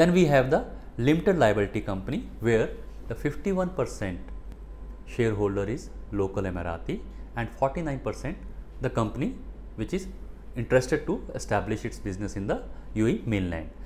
Then we have the limited liability company where the 51 percent shareholder is local Emirati and 49 percent the company which is interested to establish its business in the UAE mainland.